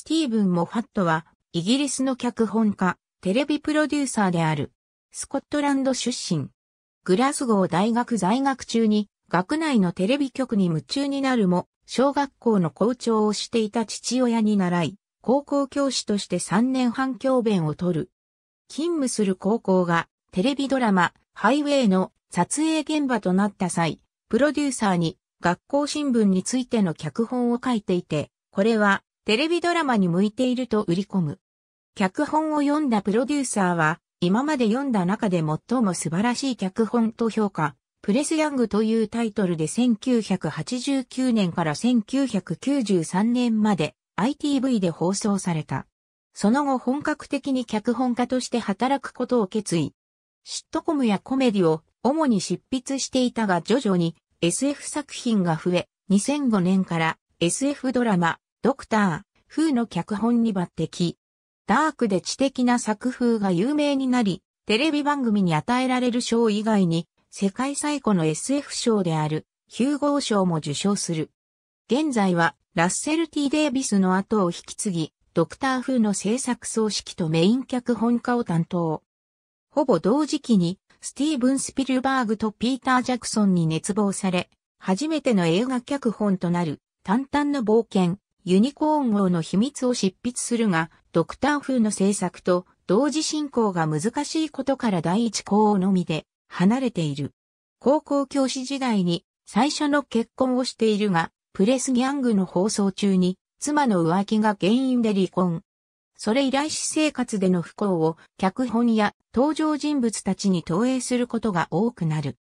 スティーブン・モファットは、イギリスの脚本家、テレビプロデューサーである。スコットランド出身。グラスゴー大学在学中に、学内のテレビ局に夢中になるも、小学校の校長をしていた父親に習い、高校教師として3年半教鞭を取る。勤務する高校が、テレビドラマ、ハイウェイの撮影現場となった際、プロデューサーに、学校新聞についての脚本を書いていて、これはテレビドラマに向いていると売り込む。脚本を読んだプロデューサーは、今まで読んだ中で最も素晴らしい脚本と評価、プレスヤングというタイトルで1989年から1993年まで ITV で放送された。その後本格的に脚本家として働くことを決意。シットコムやコメディを主に執筆していたが徐々に SF 作品が増え、2005年から SF ドラマ、ドクター、風の脚本に抜擢。ダークで知的な作風が有名になり、テレビ番組に与えられる賞以外に、世界最古の SF 賞である、ヒューゴー賞も受賞する。現在は、ラッセル・ T・ デイビスの後を引き継ぎ、ドクター風の制作総指揮とメイン脚本家を担当。ほぼ同時期に、スティーブン・スピルバーグとピーター・ジャクソンに熱望され、初めての映画脚本となる、淡々の冒険、ユニコーン号の秘密を執筆するが、ドクター風の制作と同時進行が難しいことから第一項のみで離れている。高校教師時代に最初の結婚をしているが、プレスギャングの放送中に妻の浮気が原因で離婚。それ以来私生活での不幸を脚本や登場人物たちに投影することが多くなる。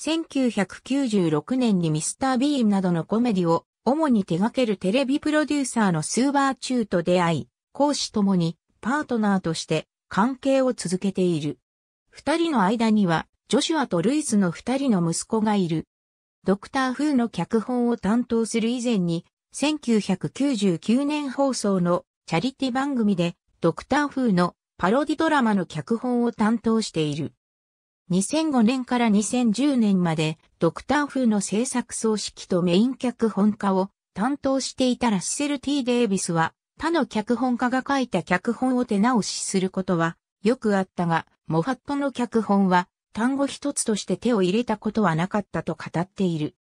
1996年にミスター・ビーンなどのコメディを主に手掛けるテレビプロデューサーのスーバーチューと出会い、講師ともにパートナーとして関係を続けている。二人の間には、ジョシュアとルイスの二人の息子がいる。ドクター・フーの脚本を担当する以前に、1999年放送のチャリティ番組で、ドクター・フーのパロディドラマの脚本を担当している。2005年から2010年までドクター風の制作総指揮とメイン脚本家を担当していたラッセル・ T・ デイビスは他の脚本家が書いた脚本を手直しすることはよくあったが、モファットの脚本は単語一つとして手を入れたことはなかったと語っている。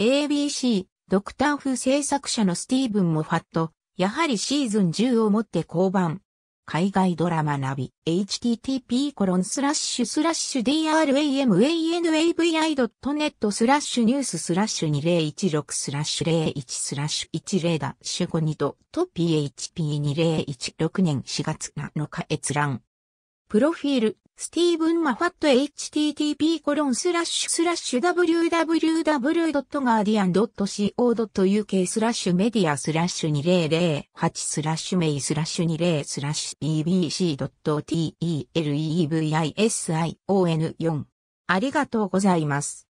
ABC、ドクター風制作者のスティーブン・モファット、やはりシーズン10をもって降板。海外ドラマナビ、http コロンスラッシュスラッシュ dramanavi.net スラッシュニューススラッシュ2016スラッシュ01スラッシュ10ダッシュ52と php2016 年4月7日閲覧。プロフィールスティーブン・マファット http コロンスラッシュスラッシュ www.guardian.co.uk スラッシュメディアスラッシュ2008スラッシュメイスラッシュ20スラッシュ bbc.television4 ありがとうございます。